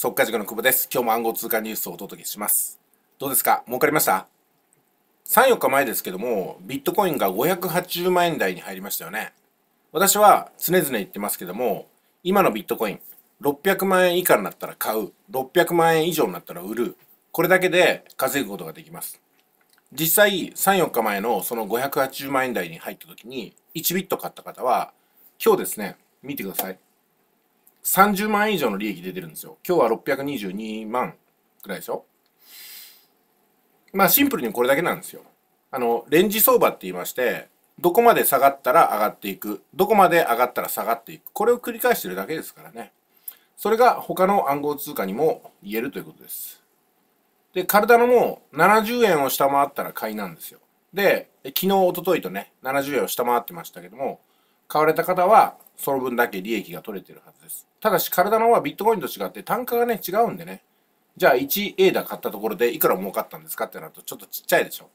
速稼塾の久保です。今日も暗号通貨ニュースをお届けします。どうですか儲かりました ?3、4日前ですけども、ビットコインが580万円台に入りましたよね。私は常々言ってますけども、今のビットコイン、600万円以下になったら買う、600万円以上になったら売る、これだけで稼ぐことができます。実際、3、4日前のその580万円台に入った時に、1ビット買った方は、今日ですね、見てください。30万円以上の利益出てるんですよ。今日は622万くらいでしょまあシンプルにこれだけなんですよ。あの、レンジ相場って言いまして、どこまで下がったら上がっていく。どこまで上がったら下がっていく。これを繰り返してるだけですからね。それが他の暗号通貨にも言えるということです。で、カルダノも70円を下回ったら買いなんですよ。で、昨日、おとといとね、70円を下回ってましたけども、買われた方はその分だけ利益が取れてるはずです。ただし、体の方はビットコインと違って単価がね、違うんでね。じゃあ、1エーダ買ったところでいくら儲かったんですかってなるとちょっとちっちゃいでしょ。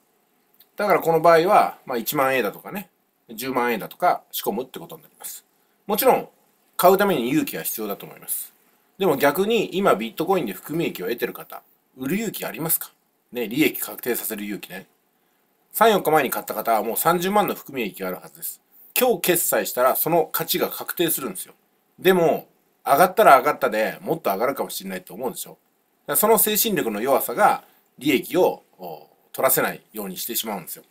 だからこの場合は、まあ、1万エーダとかね、10万エーダとか仕込むってことになります。もちろん、買うために勇気は必要だと思います。でも逆に、今ビットコインで含み益を得てる方、売る勇気ありますかね、利益確定させる勇気ね。3、4日前に買った方はもう30万の含み益があるはずです。今日決済したらその価値が確定するんですよ。でも、上がったら上がったでもっと上がるかもしれないと思うでしょ。その精神力の弱さが利益を取らせないようにしてしまうんですよ。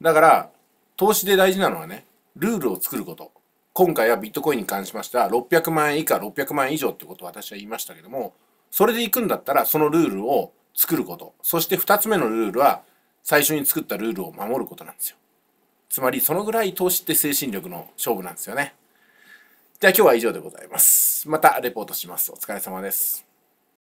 だから、投資で大事なのはね、ルールを作ること。今回はビットコインに関しましては600万円以下600万円以上ってことを私は言いましたけども、それで行くんだったらそのルールを作ること。そして2つ目のルールは最初に作ったルールを守ることなんですよ。つまりそのぐらい投資って精神力の勝負なんですよね。じゃあ今日は以上でございます。またレポートします。お疲れ様です。